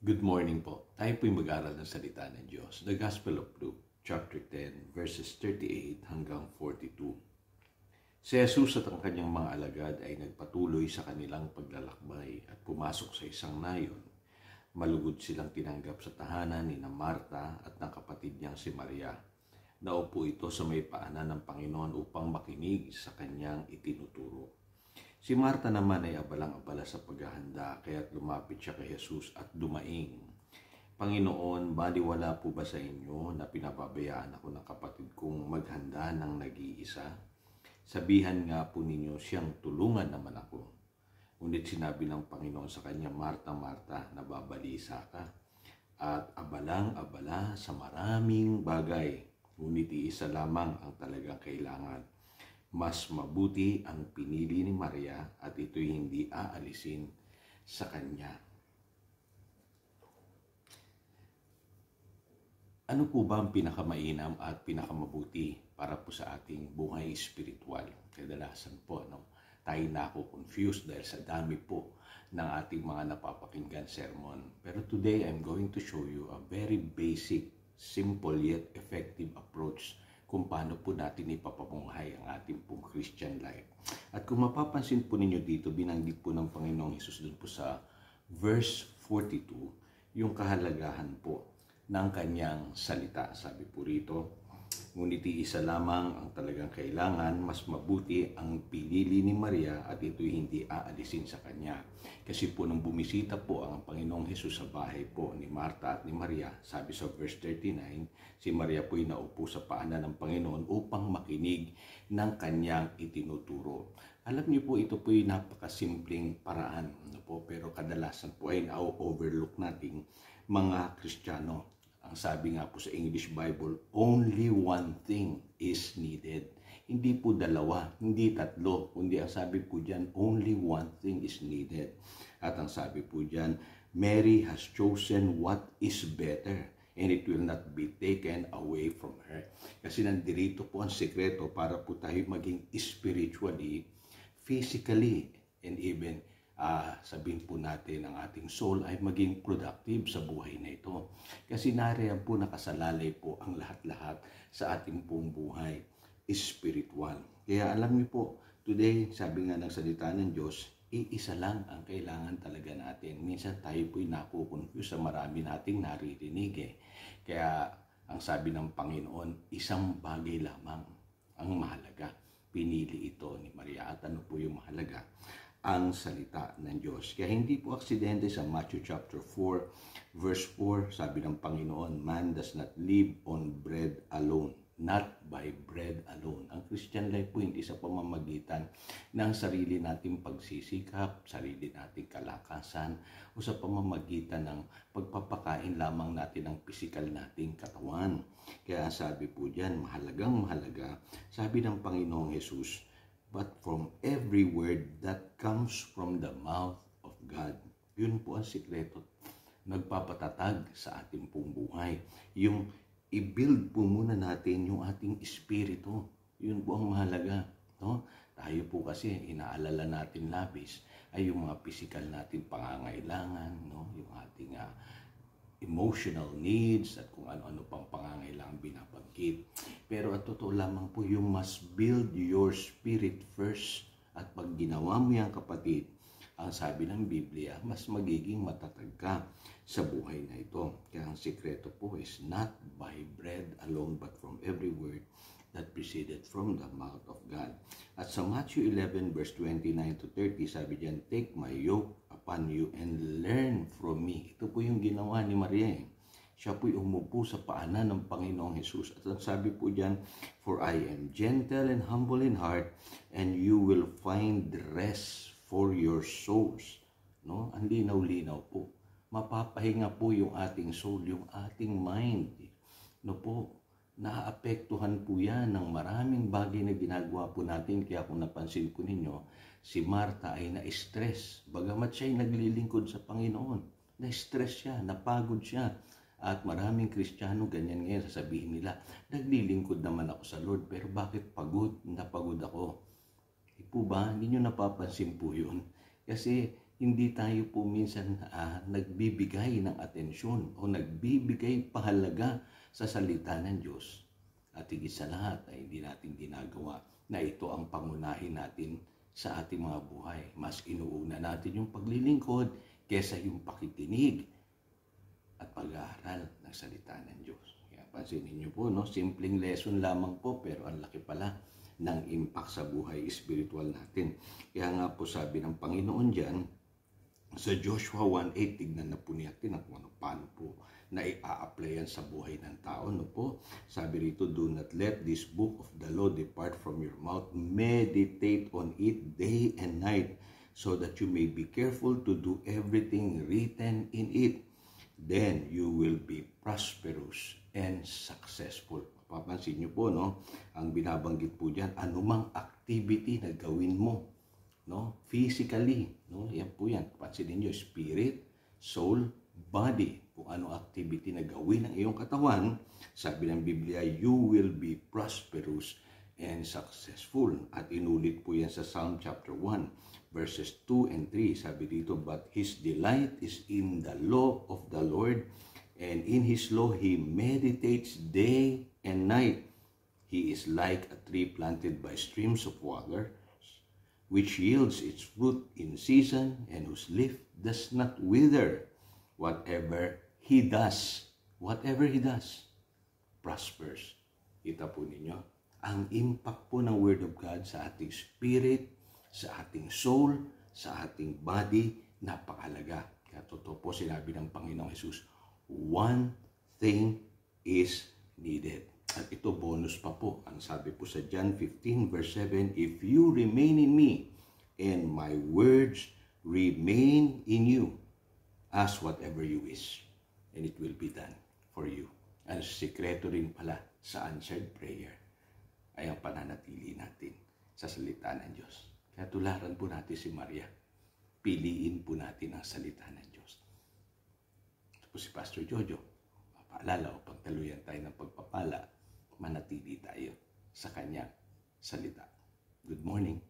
Good morning po. Tayo po'y mag aral ng salita ng Diyos. The Gospel of Luke, chapter 10, verses 38 hanggang 42. Si Jesus at ang kanyang mga alagad ay nagpatuloy sa kanilang paglalakbay at pumasok sa isang nayon. Malugod silang tinanggap sa tahanan ni na Marta at ng kapatid niyang si Maria. Naupo ito sa may paanan ng Panginoon upang makinig sa kanyang itinuturo. Si Marta naman ay abalang-abala sa paghahanda kaya't lumapit siya kay Jesus at dumaing. Panginoon, baliwala po ba sa inyo na pinababayaan ako ng kapatid kong maghanda ng nag-iisa? Sabihan nga po ninyo siyang tulungan naman ako. Ngunit sinabi ng Panginoon sa kanya, Marta, Marta, nababalisa ka at abalang-abala sa maraming bagay. Ngunit iisa lamang ang talagang kailangan. Mas mabuti ang pinili ni Maria at ito'y hindi aalisin sa kanya. Ano po ba ang pinakamainam at pinakamabuti para po sa ating buhay espiritual? Kadalasan po, ano? tayo na ako confused dahil sa dami po ng ating mga napapakinggan sermon. Pero today, I'm going to show you a very basic, simple yet effective approach kung paano po natin ipapamunghay ang ating pong Christian life. At kung mapapansin po ninyo dito, binanggit po ng Panginoong Hesus doon po sa verse 42, yung kahalagahan po ng kanyang salita. Sabi po rito, Ngunit iisa lamang ang talagang kailangan, mas mabuti ang pinili ni Maria at ito'y hindi aalisin sa kanya. Kasi po nung bumisita po ang Panginoong Hesus sa bahay po ni Marta at ni Maria, sabi sa verse 39, si Maria po'y naupo sa paanan ng Panginoon upang makinig ng kanyang itinuturo. Alam niyo po, ito po yung napakasimpleng paraan. Ano po? Pero kadalasan po ay na-overlook nating mga Kristiyano ang sabi nga po sa English Bible, only one thing is needed. Hindi po dalawa, hindi tatlo, kundi ang sabi po dyan, only one thing is needed. At ang sabi po dyan, Mary has chosen what is better and it will not be taken away from her. Kasi nandirito po ang sekreto para po tayo maging spiritually, physically, and even uh, sabihin po natin ang ating soul ay maging productive sa buhay na ito. Kasi nariyan po nakasalalay po ang lahat-lahat sa ating pong buhay spiritual. Kaya alam niyo po, today, sabi nga ng salita ng Diyos, iisa lang ang kailangan talaga natin. Minsan tayo po'y nakukonfuse sa marami nating naririnig eh. Kaya ang sabi ng Panginoon, isang bagay lamang ang mahalaga. Pinili ito ni Maria at ano po yung mahalaga? ang salita ng Diyos. Kaya hindi po aksidente sa Matthew chapter 4 verse 4, sabi ng Panginoon, man does not live on bread alone, not by bread alone. Ang Christian life po hindi sa pamamagitan ng sarili nating pagsisikap, sarili nating kalakasan, o sa pamamagitan ng pagpapakain lamang natin ng physical nating katawan. Kaya sabi po diyan, mahalagang mahalaga, sabi ng Panginoong Jesus, but from every word that comes from the mouth of God. Yun po ang sikreto nagpapatatag sa ating pong buhay. Yung i-build po muna natin yung ating espiritu. Yun po ang mahalaga. No? Tayo po kasi, inaalala natin labis ay yung mga physical natin pangangailangan, no? yung ating uh, emotional needs at kung ano-ano pang pangangailangan binapagkit. Pero at totoo lamang po yung must build your spirit first at pag ginawa mo yan kapatid, ang sabi ng Biblia, mas magiging matatag ka sa buhay na ito. Kaya ang sikreto po is not by bread alone but from every word that proceeded from the mouth of God. At sa Matthew 11 verse 29 to 30, sabi diyan, Take my yoke upon you and learn from me. Ito po yung ginawa ni Maria eh. Siya po'y umupo sa paanan ng Panginoong Jesus. At ang sabi po dyan, For I am gentle and humble in heart, and you will find rest for your souls. No? Ang linaw-linaw po. Mapapahinga po yung ating soul, yung ating mind. No po, naapektuhan po yan ng maraming bagay na ginagawa po natin. Kaya kung napansin ko ninyo, si Marta ay na-stress. Bagamat siya ay naglilingkod sa Panginoon, na-stress siya, napagod siya. At maraming Kristiyano ganyan ngayon sasabihin nila, naglilingkod naman ako sa Lord, pero bakit pagod? Napagod ako. Di po ba? Hindi nyo napapansin po yun. Kasi hindi tayo po minsan uh, nagbibigay ng atensyon o nagbibigay pahalaga sa salita ng Diyos. At higit sa lahat ay hindi natin ginagawa na ito ang pangunahin natin sa ating mga buhay. Mas inuuna natin yung paglilingkod kesa yung pakikinig at pag-aaral ng salita ng Diyos. Kaya pansinin ninyo po, no? simpleng lesson lamang po pero ang laki pala ng impact sa buhay spiritual natin. Kaya nga po sabi ng Panginoon dyan, sa Joshua 1.8, tignan na po niya natin kung ano, paano po na i-a-apply sa buhay ng tao. No po? Sabi rito, do not let this book of the law depart from your mouth. Meditate on it day and night so that you may be careful to do everything written in it. Then you will be prosperous and successful. Papansin niyo po, no? Ang binabanggit po dyan, anumang activity na gawin mo no? Physically, no? Yan po yan. Pansin niyo spirit, soul, body. Kung ano activity na gawin ng iyong katawan, sabi ng Biblia, you will be prosperous and successful. At inulit po yan sa Psalm chapter 1, verses 2 and 3. Sabi dito, But his delight is in the law of the Lord, and in his law he meditates day and night. He is like a tree planted by streams of water, which yields its fruit in season, and whose leaf does not wither. Whatever he does, whatever he does, prospers. Kita po ninyo, ang impact po ng Word of God sa ating spirit, sa ating soul, sa ating body, napakalaga. Kaya totoo po sinabi ng Panginoong Jesus, one thing is needed. At ito bonus pa po, ang sabi po sa John 15 verse 7, If you remain in me and my words remain in you, ask whatever you wish and it will be done for you. Ang sikreto rin pala sa answered prayer ay ang pananatili natin sa salita ng Diyos. Kaya tularan po natin si Maria. Piliin po natin ang salita ng Diyos. Ito po si Pastor Jojo. Mapaalala o pagtaluyan tayo ng pagpapala manatili tayo sa kanyang salita. Good morning.